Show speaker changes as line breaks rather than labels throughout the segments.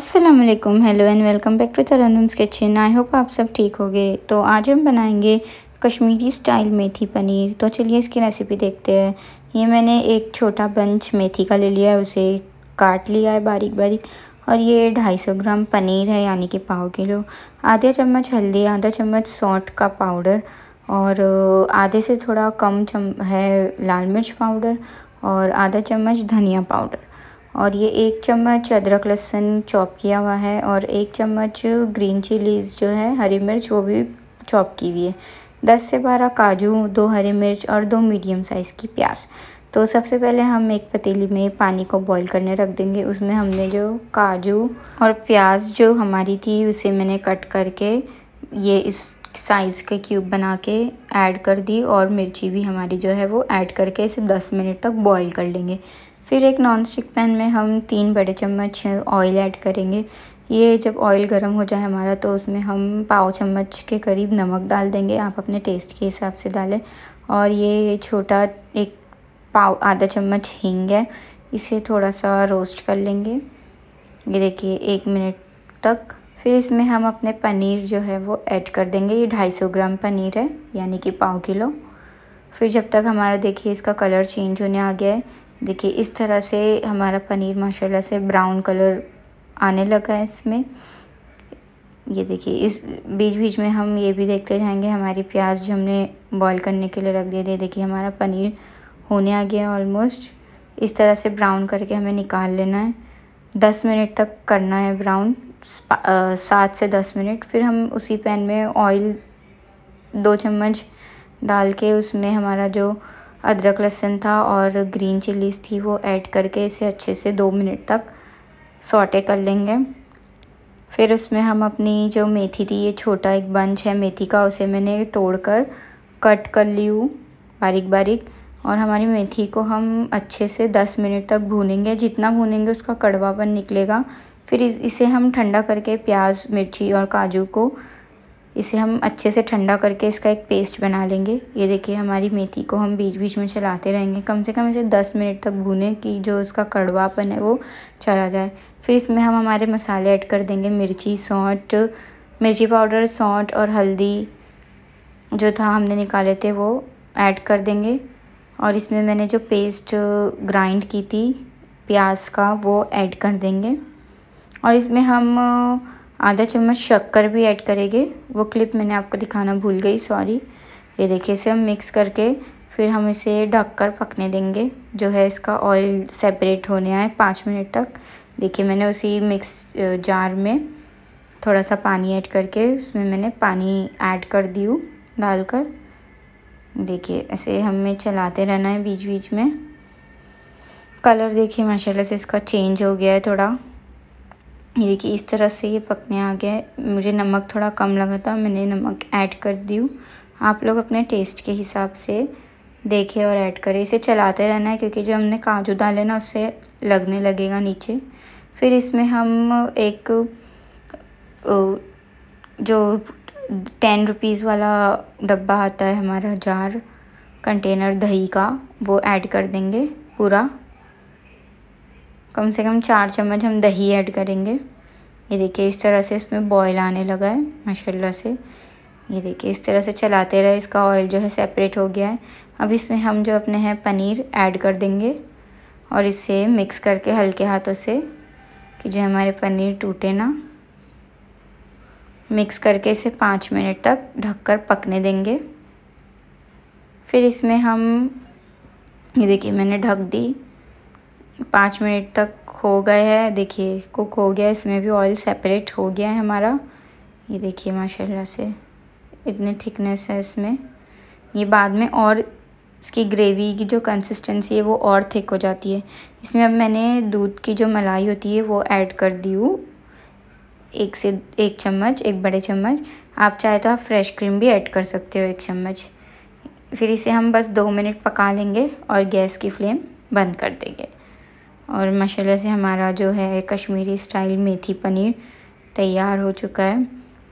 Aslam hello and welcome back to Tarannum's kitchen I hope आप सब ठीक हो गए तो आज हम बनाएंगे कश्मीरी स्टाइल मेथी पनीर तो चलिए इसकी रेसिपी देखते हैं ये मैंने एक छोटा बंच मेथी का ले लिया है उसे काट लिया है बारीक बारीक और ये 250 ग्राम पनीर है यानी कि पाव किलो आधा चम्मच हल्दी आधा चम्मच सौंठ का पाउडर और आधे से थोड़ा कम चम है लाल मिर्च पाउडर और आधा चम्मच धनिया पाउडर और ये एक चम्मच अदरक लहसुन चॉप किया हुआ है और एक चम्मच ग्रीन चिलीज़ जो है हरी मिर्च वो भी चॉप की हुई है दस से बारह काजू दो हरी मिर्च और दो मीडियम साइज़ की प्याज तो सबसे पहले हम एक पतीली में पानी को बॉईल करने रख देंगे उसमें हमने जो काजू और प्याज जो हमारी थी उसे मैंने कट करके ये इस साइज़ के क्यूब बना के ऐड कर दी और मिर्ची भी हमारी जो है वो ऐड करके इसे 10 मिनट तक बॉईल कर लेंगे फिर एक नॉन स्टिक पैन में हम तीन बड़े चम्मच ऑयल ऐड करेंगे ये जब ऑयल गर्म हो जाए हमारा तो उसमें हम पाव चम्मच के करीब नमक डाल देंगे आप अपने टेस्ट के हिसाब से डालें और ये छोटा एक पाव आधा चम्मच हींग है इसे थोड़ा सा रोस्ट कर लेंगे ये देखिए एक मिनट तक फिर इसमें हम अपने पनीर जो है वो ऐड कर देंगे ये ढाई सौ ग्राम पनीर है यानी कि पाव किलो फिर जब तक हमारा देखिए इसका कलर चेंज होने आ गया है देखिए इस तरह से हमारा पनीर माशाल्लाह से ब्राउन कलर आने लगा है इसमें ये देखिए इस बीच बीच में हम ये भी देखते जाएंगे हमारी प्याज जो हमने बॉईल करने के लिए रख दिए थे देखिए हमारा पनीर होने आ गया ऑलमोस्ट इस तरह से ब्राउन करके हमें निकाल लेना है दस मिनट तक करना है ब्राउन सात से दस मिनट फिर हम उसी पैन में ऑयल दो चम्मच डाल के उसमें हमारा जो अदरक लहसुन था और ग्रीन चिलीज़ थी वो ऐड करके इसे अच्छे से दो मिनट तक सॉटे कर लेंगे फिर उसमें हम अपनी जो मेथी थी ये छोटा एक बंच है मेथी का उसे मैंने तोड़ कर कट कर ली हूँ बारीक बारीक और हमारी मेथी को हम अच्छे से दस मिनट तक भूनेंगे जितना भूनेंगे उसका कड़वापन निकलेगा फिर इस इसे हम ठंडा करके प्याज मिर्ची और काजू को इसे हम अच्छे से ठंडा करके इसका एक पेस्ट बना लेंगे ये देखिए हमारी मेथी को हम बीच बीच में चलाते रहेंगे कम से कम इसे दस मिनट तक भूनें कि जो उसका कड़वापन है वो चला जाए फिर इसमें हम हमारे मसाले ऐड कर देंगे मिर्ची सौंठ मिर्ची पाउडर सौंठ और हल्दी जो था हमने निकाले थे वो ऐड कर देंगे और इसमें मैंने जो पेस्ट ग्राइंड की थी प्याज का वो ऐड कर देंगे और इसमें हम आधा चम्मच शक्कर भी ऐड करेंगे वो क्लिप मैंने आपको दिखाना भूल गई सॉरी ये देखिए इसे हम मिक्स करके फिर हम इसे ढककर पकने देंगे जो है इसका ऑयल सेपरेट होने आए पाँच मिनट तक देखिए मैंने उसी मिक्स जार में थोड़ा सा पानी ऐड करके उसमें मैंने पानी ऐड कर दी हूँ डालकर देखिए ऐसे हमें चलाते रहना है बीच बीच में कलर देखिए माशाल्लाह से इसका चेंज हो गया है थोड़ा ये देखिए इस तरह से ये पकने आ गया है मुझे नमक थोड़ा कम लगा था मैंने नमक ऐड कर दी आप लोग अपने टेस्ट के हिसाब से देखें और ऐड करें इसे चलाते रहना है क्योंकि जो हमने काजू डाले ना उससे लगने लगेगा नीचे फिर इसमें हम एक जो टेन रुपीज़ वाला डब्बा आता है हमारा जार कंटेनर दही का वो ऐड कर देंगे पूरा कम से कम चार चम्मच हम दही ऐड करेंगे ये देखिए इस तरह से इसमें बॉयल आने लगा है माशाल्लाह से ये देखिए इस तरह से चलाते रहे इसका ऑयल जो है सेपरेट हो गया है अब इसमें हम जो अपने हैं पनीर ऐड कर देंगे और इसे मिक्स करके हल्के हाथों से कि जो हमारे पनीर टूटे ना मिक्स करके इसे पाँच मिनट तक ढककर पकने देंगे फिर इसमें हम ये देखिए मैंने ढक दी पाँच मिनट तक हो गए हैं देखिए कुक हो गया इसमें भी ऑयल सेपरेट हो गया है हमारा ये देखिए माशाल्लाह से इतने थिकनेस है इसमें ये बाद में और इसकी ग्रेवी की जो कंसिस्टेंसी है वो और थिक हो जाती है इसमें अब मैंने दूध की जो मलाई होती है वो ऐड कर दी हूँ एक से एक चम्मच एक बड़े चम्मच आप चाहे तो आप फ्रेश क्रीम भी ऐड कर सकते हो एक चम्मच फिर इसे हम बस दो मिनट पका लेंगे और गैस की फ्लेम बंद कर देंगे और माशाल्लाह से हमारा जो है कश्मीरी स्टाइल मेथी पनीर तैयार हो चुका है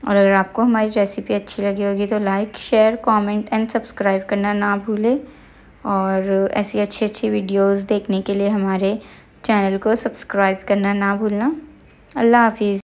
और अगर आपको हमारी रेसिपी अच्छी लगी होगी तो like share comment and subscribe करना ना भूलें और ऐसी अच्छी अच्छी वीडियोस देखने के लिए हमारे चैनल को सब्सक्राइब करना ना भूलना अल्लाह हाफिज़